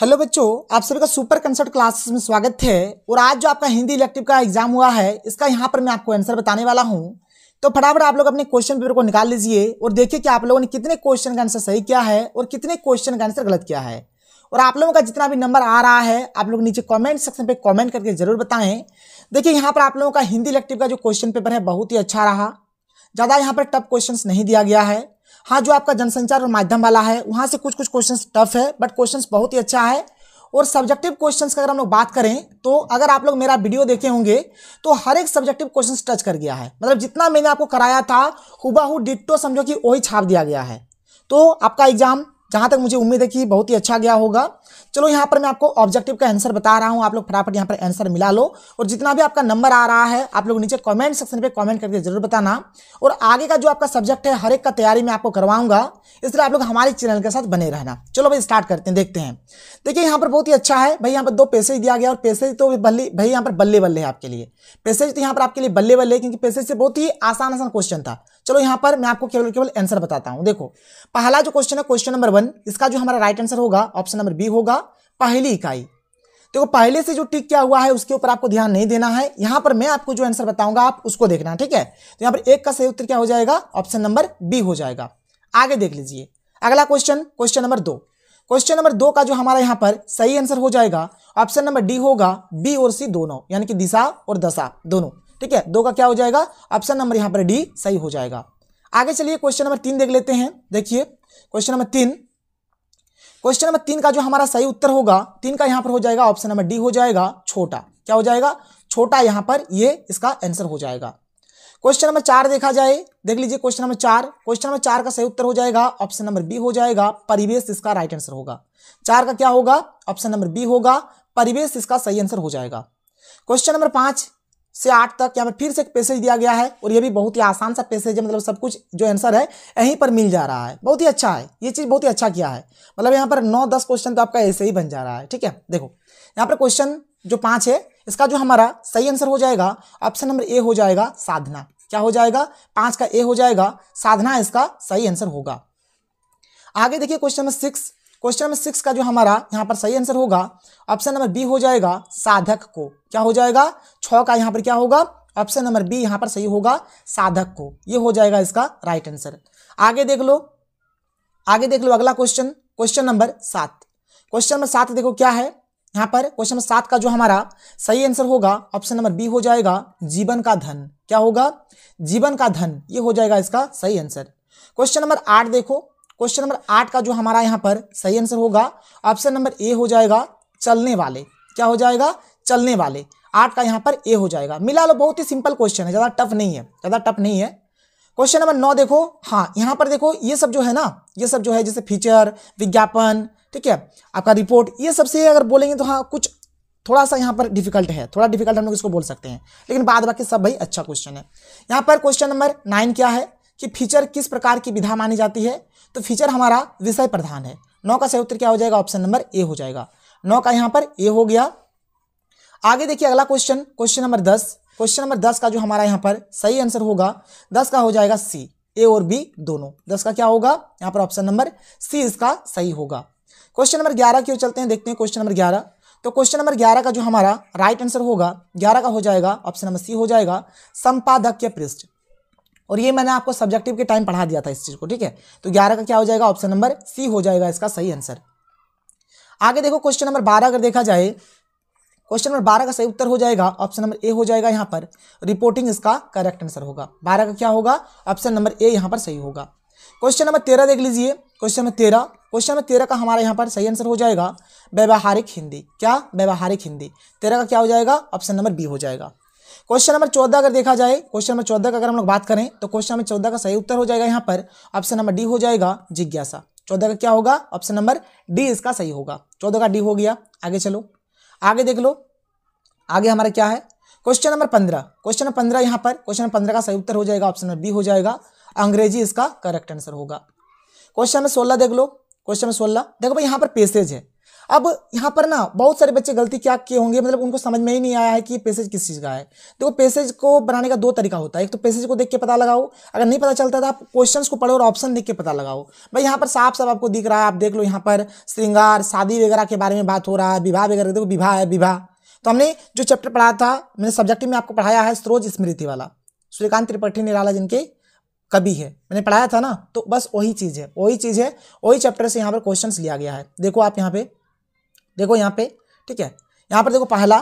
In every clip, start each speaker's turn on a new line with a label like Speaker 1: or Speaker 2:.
Speaker 1: hello बच्चों आप सभी का सुपर कंसर्ट क्लासेस में स्वागत है और आज जो आपका हिंदी इलेक्टिव का एग्जाम हुआ है इसका यहाँ पर मैं आपको आंसर बताने वाला हूँ तो फटाफट आप लोग अपने क्वेश्चन पेपर को निकाल लीजिए और देखिए कि आप लोगों ने कितने क्वेश्चन का आंसर सही किया है और कितने क्वेश्चन का आंसर गलत किया है और आप लोगों का जितना भी नंबर आ रहा है आप लोग नीचे कॉमेंट सेक्शन पर कॉमेंट करके जरूर बताएं देखिए यहाँ पर आप लोगों का हिंदी इलेक्टिव का जो क्वेश्चन पेपर है बहुत ही अच्छा रहा ज़्यादा यहाँ पर टफ क्वेश्चन नहीं दिया गया है हाँ जो आपका जनसंचार और माध्यम वाला है वहाँ से कुछ कुछ क्वेश्चन टफ है बट क्वेश्चन बहुत ही अच्छा है और सब्जेक्टिव क्वेश्चंस का अगर हम लोग बात करें तो अगर आप लोग मेरा वीडियो देखे होंगे तो हर एक सब्जेक्टिव क्वेश्चंस टच कर गया है मतलब जितना मैंने आपको कराया था हुबाहू डिट्टो समझो कि वही छाप दिया गया है तो आपका एग्जाम जहां तक मुझे उम्मीद है कि बहुत ही अच्छा गया होगा चलो यहाँ पर मैं आपको ऑब्जेक्टिव का आंसर बता रहा हूँ आप लोग फटाफट यहाँ पर आंसर मिला लो और जितना भी आपका नंबर आ रहा है आप लोग नीचे कमेंट सेक्शन पे कमेंट करके जरूर बताना और आगे का जो आपका सब्जेक्ट है हर एक का तैयारी मैं आपको करवाऊंगा इसलिए आप लोग हमारे चैनल के साथ बने रहना चलो भाई स्टार्ट करते हैं देखते हैं देखिए यहाँ पर बहुत ही अच्छा है भाई यहाँ पर दो पैसेज दिया गया और पैसेज तो बल्ले भाई यहाँ पर बल्ले बल्ले है आपके लिए पैसेज तो यहाँ पर आपके लिए बल्ले बल्ले क्योंकि पैसेज से बहुत ही आसान आसान क्वेश्चन था चलो यहां पर मैं आपको केवल केवल आंसर बताता हूं देखो पहला जो क्वेश्चन है क्वेश्चन नंबर वन इसका जो हमारा राइट आंसर होगा ऑप्शन नंबर बी होगा पहली इकाई देखो पहले से जो टिक क्या हुआ है उसके ऊपर आपको ध्यान नहीं देना है यहां पर मैं आपको जो आंसर बताऊंगा आप उसको देखना ठीक है तो यहां पर एक का सही उत्तर क्या हो जाएगा ऑप्शन नंबर बी हो जाएगा आगे देख लीजिए अगला क्वेश्चन क्वेश्चन नंबर दो क्वेश्चन नंबर दो का जो हमारा यहां पर सही आंसर हो जाएगा ऑप्शन नंबर डी होगा बी और सी दोनों यानी कि दिशा और दशा दोनों ठीक है दो का क्या हो जाएगा ऑप्शन नंबर यहाँ पर डी सही हो जाएगा आगे चलिए क्वेश्चन नंबर तीन देख लेते हैं देखिए क्वेश्चन नंबर तीन क्वेश्चन नंबर तीन का जो हमारा सही उत्तर होगा तीन का यहाँ पर हो जाएगा ऑप्शन नंबर डी हो जाएगा छोटा क्या हो जाएगा छोटा यहाँ पर ये इसका आंसर हो जाएगा क्वेश्चन नंबर चार देखा जाए देख लीजिए क्वेश्चन नंबर चार क्वेश्चन नंबर चार का सही उत्तर हो जाएगा ऑप्शन नंबर बी हो जाएगा परिवेश इसका राइट आंसर होगा चार का क्या होगा ऑप्शन नंबर बी होगा परिवेश इसका सही आंसर हो जाएगा क्वेश्चन नंबर पांच से आठ तक यहाँ पर फिर से एक पैसेज दिया गया है और ये भी बहुत ही आसान सा पैसेज है मतलब सब कुछ जो आंसर है यहीं पर मिल जा रहा है बहुत ही अच्छा है ये चीज़ बहुत ही अच्छा किया है मतलब यहाँ पर नौ दस क्वेश्चन तो आपका ऐसे ही बन जा रहा है ठीक है देखो यहाँ पर क्वेश्चन जो पाँच है इसका जो हमारा सही आंसर हो जाएगा ऑप्शन नंबर ए हो जाएगा साधना क्या हो जाएगा पाँच का ए हो जाएगा साधना इसका सही आंसर होगा आगे देखिए question number six question number six का जो हमारा यहाँ पर सही आंसर होगा ऑप्शन नंबर बी हो जाएगा साधक को क्या हो जाएगा छ का यहाँ पर क्या होगा ऑप्शन नंबर बी यहाँ पर सही होगा साधक को ये हो जाएगा इसका राइट आंसर आगे देख लो आगे देख लो अगला क्वेश्चन क्वेश्चन नंबर सात क्वेश्चन नंबर सात देखो क्या है यहाँ पर क्वेश्चन नंबर सात का जो हमारा सही आंसर होगा ऑप्शन नंबर बी हो जाएगा जीवन का धन क्या होगा जीवन का धन ये हो जाएगा इसका सही आंसर क्वेश्चन नंबर आठ देखो क्वेश्चन नंबर आठ का जो हमारा यहाँ पर सही आंसर होगा ऑप्शन नंबर ए हो जाएगा चलने वाले क्या हो जाएगा चलने वाले आठ का यहाँ पर ए हो जाएगा मिला लो बहुत ही सिंपल क्वेश्चन है ज़्यादा टफ नहीं है ज़्यादा टफ नहीं है क्वेश्चन नंबर नौ देखो हाँ यहाँ पर देखो ये सब जो है ना ये सब जो है जैसे फीचर विज्ञापन ठीक है आपका रिपोर्ट ये सबसे अगर बोलेंगे तो हाँ कुछ थोड़ा सा यहाँ पर डिफिकल्ट है थोड़ा डिफिकल्ट हम लोग इसको बोल सकते हैं लेकिन बाद बाकी सब भाई अच्छा क्वेश्चन है यहाँ पर क्वेश्चन नंबर नाइन क्या है कि फीचर किस प्रकार की विधा मानी जाती है तो फीचर हमारा विषय प्रधान है नौ का सही उत्तर क्या हो जाएगा ऑप्शन नंबर ए हो जाएगा नौ का यहाँ पर ए हो गया आगे देखिए अगला क्वेश्चन क्वेश्चन नंबर दस क्वेश्चन नंबर दस का जो हमारा यहाँ पर सही आंसर होगा दस का हो जाएगा सी ए और बी दोनों दस का क्या होगा यहाँ पर ऑप्शन नंबर सी इसका सही होगा क्वेश्चन नंबर ग्यारह की ओर चलते हैं देखते हैं क्वेश्चन नंबर ग्यारह तो क्वेश्चन नंबर ग्यारह का जो हमारा राइट आंसर होगा ग्यारह का हो जाएगा ऑप्शन नंबर सी हो जाएगा संपादक पृष्ठ और ये मैंने आपको सब्जेक्टिव के टाइम पढ़ा दिया था इस चीज़ को ठीक है तो ग्यारह का क्या हो जाएगा ऑप्शन नंबर सी हो जाएगा इसका सही आंसर आगे देखो क्वेश्चन नंबर बारह अगर देखा जाए क्वेश्चन नंबर बारह का सही उत्तर हो जाएगा ऑप्शन नंबर ए हो जाएगा यहाँ पर रिपोर्टिंग इसका करेक्ट आंसर होगा बारह का क्या होगा ऑप्शन नंबर ए यहाँ पर सही होगा क्वेश्चन नंबर तेरह देख लीजिए क्वेश्चन नंबर तेरह क्वेश्चन नंबर तेरह का हमारा यहाँ पर सही आंसर हो जाएगा व्यवहारिक हिंदी क्या व्यवहारिक हिंदी तेरह का क्या हो जाएगा ऑप्शन नंबर बी हो जाएगा क्वेश्चन नंबर चौदह अगर देखा जाए क्वेश्चन नंबर चौदह का अगर हम लोग बात करें तो क्वेश्चन नंबर चौदह का सही उत्तर हो जाएगा यहाँ पर ऑप्शन नंबर डी हो जाएगा जिज्ञासा चौदह का क्या होगा ऑप्शन नंबर डी इसका सही होगा चौदह का डी हो गया आगे चलो आगे देख लो आगे हमारा क्या है क्वेश्चन नंबर पंद्रह क्वेश्चन नंबर पंद्रह यहाँ पर क्वेश्चन नंबर पंद्रह का सही उत्तर हो जाएगा ऑप्शन नंबर बी हो जाएगा अंग्रेजी इसका करेक्ट आंसर होगा क्वेश्चन नंबर सोलह देख लो क्वेश्चन नंबर सोलह देखो भाई यहाँ पर पेसेज है अब यहाँ पर ना बहुत सारे बच्चे गलती क्या किए होंगे मतलब उनको समझ में ही नहीं आया है कि पैसेज किस चीज़ का है देखो पैसेज को बनाने का दो तरीका होता है एक तो पैसेज को देख के पता लगाओ अगर नहीं पता चलता तो आप क्वेश्चन को पढ़ो और ऑप्शन देख के पता लगाओ भाई यहाँ पर साफ साफ आपको दिख रहा है आप देख लो यहाँ पर श्रृंगार शादी वगैरह के बारे में बात हो रहा है विवाह वगैरह देखो विवाह है विवाह तो हमने जो चैप्टर पढ़ा था मैंने सब्जेक्ट में आपको पढ़ाया है स्रोज स्मृति वाला सूर्यकांत त्रिपाठी निराला जिनके कभी है मैंने पढ़ाया था ना तो बस वही चीज़ है वही चीज़ है वही चैप्टर से यहाँ पर क्वेश्चंस लिया गया है देखो आप यहाँ पे देखो यहाँ पे ठीक है यहाँ पर देखो पहला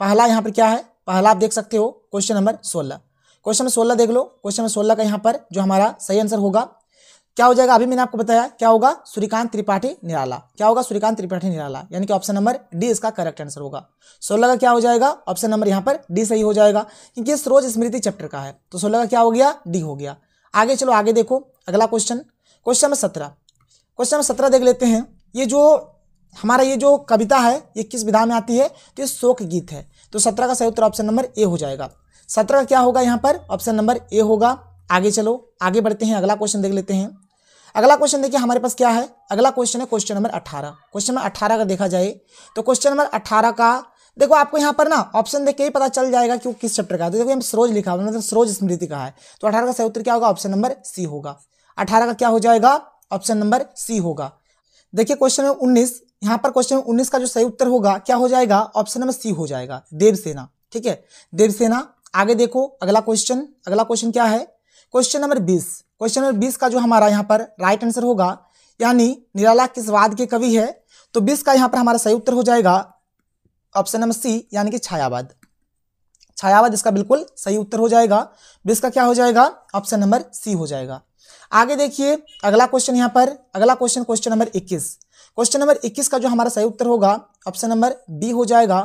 Speaker 1: पहला यहाँ पर क्या है पहला आप देख सकते हो क्वेश्चन नंबर सोलह क्वेश्चन नंबर सोलह देख लो क्वेश्चन नंबर सोलह का यहाँ पर जो हमारा सही आंसर होगा क्या हो जाएगा अभी मैंने आपको बताया क्या होगा सूर्यकांत त्रिपाठी निराला क्या होगा सूर्यकांत त्रिपाठी निराला यानी कि ऑप्शन नंबर डी इसका करेक्ट आंसर होगा सोलह का क्या हो जाएगा ऑप्शन नंबर यहाँ पर डी सही हो जाएगा क्योंकि ये सरोज स्मृति चैप्टर का है तो सोलह का क्या हो गया डी हो गया आगे चलो आगे देखो अगला क्वेश्चन क्वेश्चन नंबर सत्रह क्वेश्चन नंबर सत्रह देख लेते हैं ये जो हमारा ये जो कविता है ये किस विधा में आती है तो ये शोक गीत है तो सत्रह का सही उत्तर ऑप्शन नंबर ए हो जाएगा सत्रह का क्या होगा यहाँ पर ऑप्शन नंबर ए होगा आगे चलो आगे बढ़ते हैं अगला क्वेश्चन देख लेते हैं अगला क्वेश्चन देखिए हमारे पास क्या है अगला क्वेश्चन है क्वेश्चन नंबर अठारह क्वेश्चन नंबर अठारह का देखा जाए तो क्वेश्चन नंबर अठारह का देखो आपको यहाँ पर ना ऑप्शन देख के ही पता चल जाएगा कि वो किस चैप्टर का है तो देखो यहाँ सरोज लिखा हुआ मतलब सरोज स्मृति का है तो अठारह का सही उत्तर क्या होगा ऑप्शन नंबर सी होगा अठारह का क्या हो जाएगा ऑप्शन नंबर सी होगा देखिए क्वेश्चन नंबर उन्नीस यहाँ पर क्वेश्चन उन्नीस का जो सही उत्तर होगा क्या हो जाएगा ऑप्शन नंबर सी हो जाएगा देवसेना ठीक है देवसेना आगे देखो अगला क्वेश्चन अगला क्वेश्चन क्या है क्वेश्चन नंबर बीस क्वेश्चन नंबर बीस का जो हमारा यहाँ पर राइट आंसर होगा यानी निराला किस वाद के कवि है तो बीस का यहाँ पर हमारा सही उत्तर हो जाएगा ऑप्शन नंबर सी यानी कि छायावाद छायावाद इसका बिल्कुल सही उत्तर हो जाएगा बीस का क्या हो जाएगा ऑप्शन नंबर सी हो जाएगा आगे देखिए अगला क्वेश्चन यहाँ पर अगला क्वेश्चन क्वेश्चन नंबर इक्कीस क्वेश्चन नंबर 21 का जो हमारा सही उत्तर होगा ऑप्शन नंबर बी हो जाएगा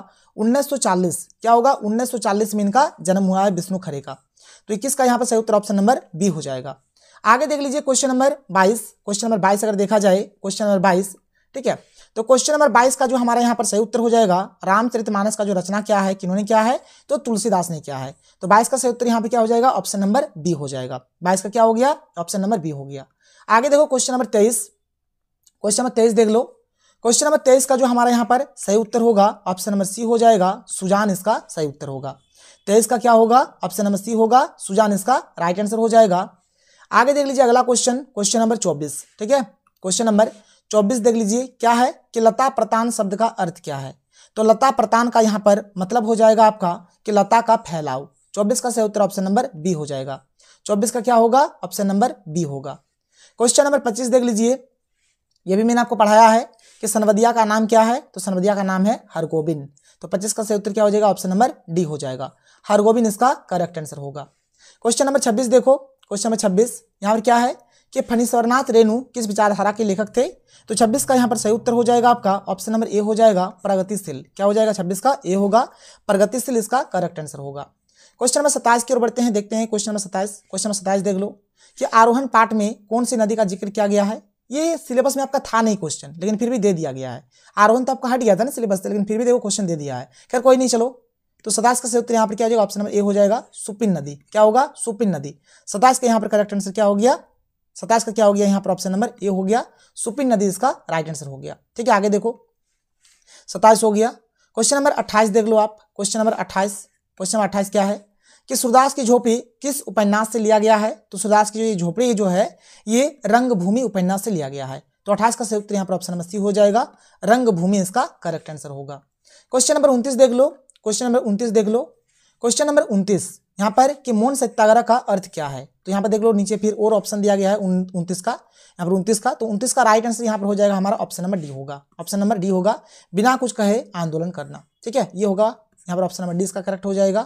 Speaker 1: 1940 क्या होगा 1940 में इनका जन्म हुआ है विष्णु खरे का तो 21 का यहाँ पर सही उत्तर ऑप्शन नंबर बी हो जाएगा आगे देख लीजिए क्वेश्चन नंबर 22 क्वेश्चन नंबर 22 अगर देखा जाए क्वेश्चन नंबर 22 ठीक है तो क्वेश्चन नंबर 22 का जो हमारा यहाँ पर सही उत्तर हो जाएगा रामचरितमानस का जो रचना क्या है किन्होंने क्या है तो तुलसीदास ने क्या है तो 22 का सही उत्तर यहाँ पे क्या हो जाएगा ऑप्शन नंबर बी हो जाएगा 22 का क्या हो गया ऑप्शन नंबर बी हो गया आगे देखो क्वेश्चन नंबर तेईस क्वेश्चन नंबर तेईस देख लो क्वेश्चन नंबर तेईस का जो हमारा यहाँ पर सही उत्तर होगा ऑप्शन नंबर सी हो जाएगा सुजान इसका सही उत्तर होगा तेईस का क्या होगा ऑप्शन नंबर सी होगा सुजान इसका राइट आंसर हो जाएगा आगे देख लीजिए अगला क्वेश्चन क्वेश्चन नंबर चौबीस ठीक है क्वेश्चन नंबर चौबीस देख लीजिए क्या है कि लता प्रतान शब्द का अर्थ क्या है तो लता प्रतान का यहाँ पर मतलब हो जाएगा आपका कि लता का फैलाव चौबीस का सही उत्तर ऑप्शन नंबर बी हो जाएगा चौबीस का क्या होगा ऑप्शन नंबर बी होगा क्वेश्चन नंबर पच्चीस देख लीजिए ये भी मैंने आपको पढ़ाया है कि सनवदिया का नाम क्या है तो सनवदिया का नाम है हरगोबिंद तो पच्चीस का सही उत्तर क्या हो जाएगा ऑप्शन नंबर डी हो जाएगा हरगोबिंद इसका करेक्ट आंसर होगा क्वेश्चन नंबर छब्बीस देखो क्वेश्चन नंबर छब्बीस यहाँ पर क्या है कि फणीश्वरनाथ रेणु किस विचारधारा के लेखक थे तो 26 का यहाँ पर सही उत्तर हो जाएगा आपका ऑप्शन नंबर ए हो जाएगा प्रगतिशील क्या हो जाएगा छब्बीस का ए होगा प्रगतिशील इसका करेक्ट आंसर होगा क्वेश्चन नंबर सत्ताईस की ओर बढ़ते हैं देखते हैं क्वेश्चन नंबर सत्ताईस क्वेश्चन नंबर सत्ताईस देख लो कि आरोहण पाठ में कौन सी नदी का जिक्र किया गया है ये सिलेबस में आपका था नहीं क्वेश्चन लेकिन फिर भी दे दिया गया है आर वन तो आपका हट गया था ना सिलेबस से लेकिन फिर भी देखो क्वेश्चन दे दिया है खैर कोई नहीं चलो तो सदास का सही उत्तर यहाँ पर क्या हो जाएगा ऑप्शन नंबर ए हो जाएगा सुपिन नदी क्या होगा सुपिन नदी सदास का यहाँ पर करेक्ट आंसर क्या हो गया सताश का क्या हो गया यहाँ पर ऑप्शन नंबर ए हो गया सुपिन नदी इसका राइट आंसर हो गया ठीक है आगे देखो सताइस हो गया क्वेश्चन नंबर अट्ठाईस देख लो आप क्वेश्चन नंबर अट्ठाईस क्वेश्चन नंबर अट्ठाइस क्या है कि सूरदास की झोपड़ी किस उपन्यास से लिया गया है तो सूरदास की जो ये झोपड़ी जो है ये रंगभूमि उपन्यास से लिया गया है तो अठाईस का संयुक्त यहाँ पर ऑप्शन नंबर सी हो जाएगा रंगभूमि इसका करेक्ट आंसर होगा क्वेश्चन नंबर उनतीस देख लो क्वेश्चन नंबर उनतीस देख लो क्वेश्चन नंबर उनतीस यहाँ पर कि मौन सत्याग्रह का अर्थ क्या है तो यहाँ पर देख लो नीचे फिर और ऑप्शन दिया गया है उनतीस का यहाँ पर उनतीस का तो उनतीस का राइट आंसर यहाँ पर हो जाएगा हमारा ऑप्शन नंबर डी होगा ऑप्शन नंबर डी होगा बिना कुछ कहे आंदोलन करना ठीक है ये होगा यहाँ पर ऑप्शन नंबर डी इसका करेक्ट हो जाएगा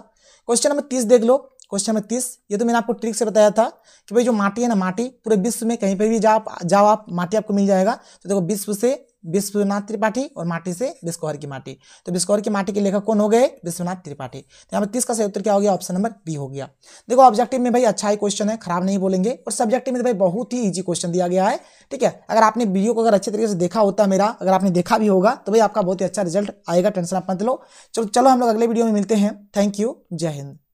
Speaker 1: क्वेश्चन नंबर तीस देख लो क्वेश्चन नंबर तीस ये तो मैंने आपको ट्रिक से बताया था कि भाई जो माटी है ना माटी पूरे विश्व में कहीं पर भी जाओ जाओ आप माटी आपको मिल जाएगा तो देखो विश्व से विश्वनाथ त्रिपाठी और माटी से बिस्कोहर की माटी तो बिस्कोहर की माटी के लेखक कौन हो गए विश्वनाथ त्रिपाठी तो यहाँ पर तीस का सही उत्तर क्या हो गया ऑप्शन नंबर बी हो गया देखो ऑब्जेक्टिव में भाई अच्छा ही क्वेश्चन है खराब नहीं बोलेंगे और सब्जेक्टिव में तो भाई बहुत ही ईजी क्वेश्चन दिया गया है ठीक है अगर आपने वीडियो को अगर अच्छे तरीके से देखा होता मेरा अगर आपने देखा भी होगा तो भाई आपका बहुत ही अच्छा रिजल्ट आएगा टेंशन आप मत लो चलो चलो हम लोग अगले वीडियो में मिलते हैं थैंक यू जय हिंद